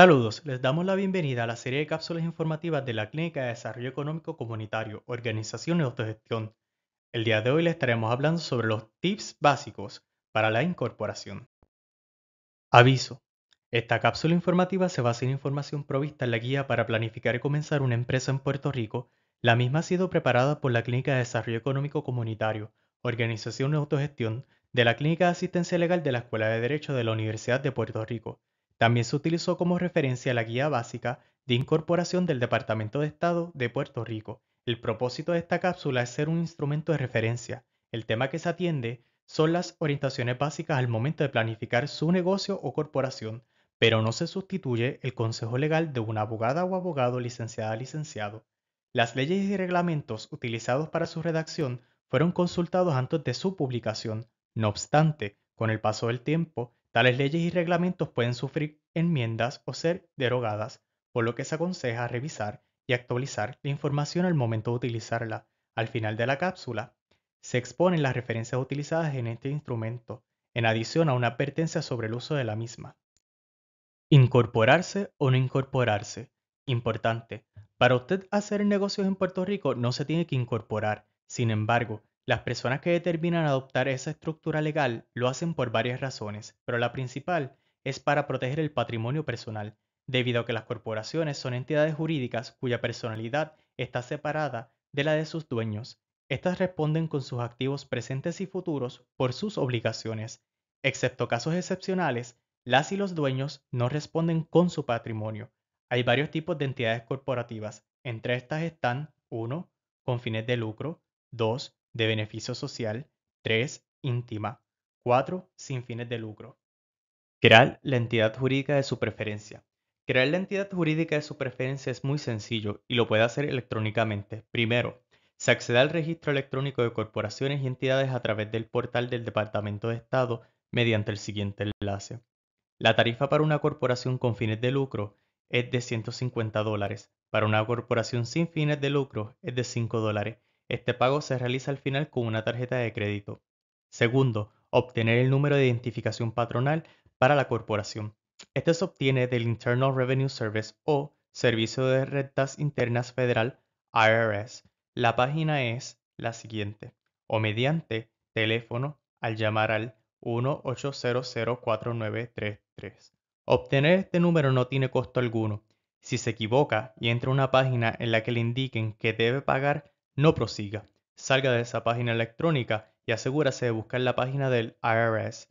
Saludos, les damos la bienvenida a la serie de cápsulas informativas de la Clínica de Desarrollo Económico Comunitario, Organización y Autogestión. El día de hoy les estaremos hablando sobre los tips básicos para la incorporación. Aviso. Esta cápsula informativa se basa en información provista en la guía para planificar y comenzar una empresa en Puerto Rico. La misma ha sido preparada por la Clínica de Desarrollo Económico Comunitario, Organización y Autogestión de la Clínica de Asistencia Legal de la Escuela de Derecho de la Universidad de Puerto Rico también se utilizó como referencia la Guía Básica de Incorporación del Departamento de Estado de Puerto Rico. El propósito de esta cápsula es ser un instrumento de referencia. El tema que se atiende son las orientaciones básicas al momento de planificar su negocio o corporación, pero no se sustituye el consejo legal de una abogada o abogado licenciada licenciado. Las leyes y reglamentos utilizados para su redacción fueron consultados antes de su publicación. No obstante, con el paso del tiempo, Tales leyes y reglamentos pueden sufrir enmiendas o ser derogadas, por lo que se aconseja revisar y actualizar la información al momento de utilizarla. Al final de la cápsula, se exponen las referencias utilizadas en este instrumento, en adición a una advertencia sobre el uso de la misma. Incorporarse o no incorporarse. Importante. Para usted hacer negocios en Puerto Rico no se tiene que incorporar. Sin embargo, las personas que determinan adoptar esa estructura legal lo hacen por varias razones, pero la principal es para proteger el patrimonio personal, debido a que las corporaciones son entidades jurídicas cuya personalidad está separada de la de sus dueños. Estas responden con sus activos presentes y futuros por sus obligaciones. Excepto casos excepcionales, las y los dueños no responden con su patrimonio. Hay varios tipos de entidades corporativas. Entre estas están 1. con fines de lucro, 2 de beneficio social, 3. íntima, 4. sin fines de lucro. Crear la entidad jurídica de su preferencia. Crear la entidad jurídica de su preferencia es muy sencillo y lo puede hacer electrónicamente. Primero, se accede al registro electrónico de corporaciones y entidades a través del portal del Departamento de Estado mediante el siguiente enlace. La tarifa para una corporación con fines de lucro es de 150 dólares, para una corporación sin fines de lucro es de 5 dólares este pago se realiza al final con una tarjeta de crédito. Segundo, obtener el número de identificación patronal para la corporación. Este se obtiene del Internal Revenue Service o Servicio de Rentas Internas Federal, IRS. La página es la siguiente, o mediante teléfono al llamar al 1-800-4933. Obtener este número no tiene costo alguno. Si se equivoca y entra a una página en la que le indiquen que debe pagar no prosiga. Salga de esa página electrónica y asegúrese de buscar la página del IRS.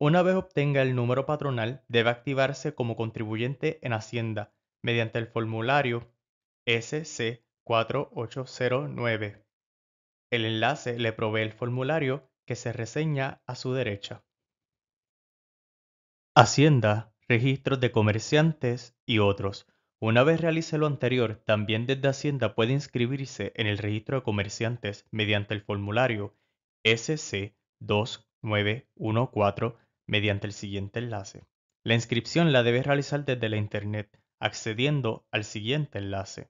Una vez obtenga el número patronal, debe activarse como contribuyente en Hacienda mediante el formulario SC4809. El enlace le provee el formulario que se reseña a su derecha. Hacienda, registros de comerciantes y otros. Una vez realice lo anterior, también desde Hacienda puede inscribirse en el registro de comerciantes mediante el formulario SC2914 mediante el siguiente enlace. La inscripción la debe realizar desde la Internet accediendo al siguiente enlace.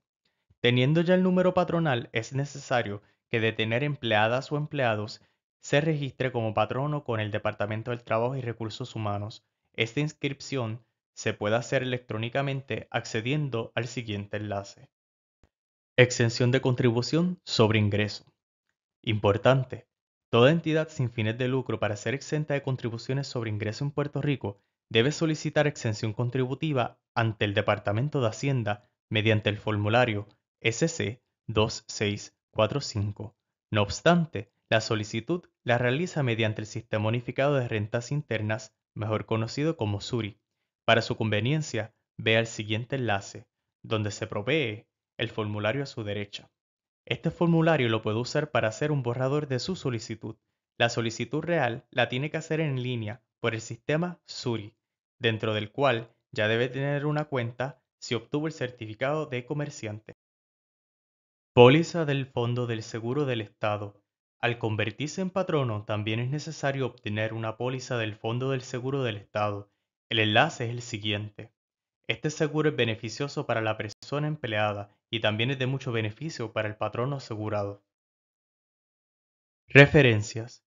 Teniendo ya el número patronal, es necesario que de tener empleadas o empleados se registre como patrono con el Departamento del Trabajo y Recursos Humanos. Esta inscripción se puede hacer electrónicamente accediendo al siguiente enlace. Exención de contribución sobre ingreso. Importante, toda entidad sin fines de lucro para ser exenta de contribuciones sobre ingreso en Puerto Rico debe solicitar exención contributiva ante el Departamento de Hacienda mediante el formulario SC 2645. No obstante, la solicitud la realiza mediante el Sistema Unificado de Rentas Internas, mejor conocido como SURI para su conveniencia, vea el siguiente enlace, donde se provee el formulario a su derecha. Este formulario lo puede usar para hacer un borrador de su solicitud. La solicitud real la tiene que hacer en línea por el sistema Suri, dentro del cual ya debe tener una cuenta si obtuvo el certificado de comerciante. Póliza del Fondo del Seguro del Estado. Al convertirse en patrono, también es necesario obtener una póliza del Fondo del Seguro del Estado el enlace es el siguiente. Este seguro es beneficioso para la persona empleada y también es de mucho beneficio para el patrono asegurado. Referencias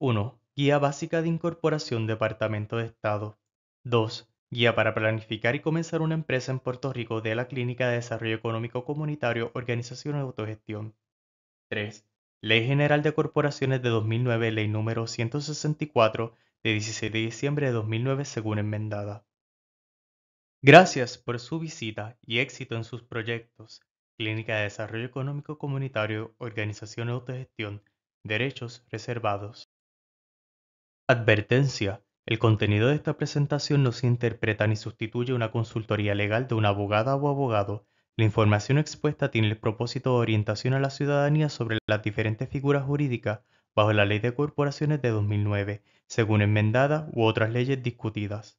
1. Guía básica de incorporación Departamento de Estado. 2. Guía para planificar y comenzar una empresa en Puerto Rico de la Clínica de Desarrollo Económico Comunitario Organización de Autogestión. 3. Ley General de Corporaciones de 2009, Ley número 164, de 16 de diciembre de 2009 según enmendada. Gracias por su visita y éxito en sus proyectos, Clínica de Desarrollo Económico Comunitario, Organización de Autogestión, Derechos Reservados. Advertencia. El contenido de esta presentación no se interpreta ni sustituye una consultoría legal de una abogada o abogado. La información expuesta tiene el propósito de orientación a la ciudadanía sobre las diferentes figuras jurídicas bajo la Ley de Corporaciones de 2009, según enmendada u otras leyes discutidas.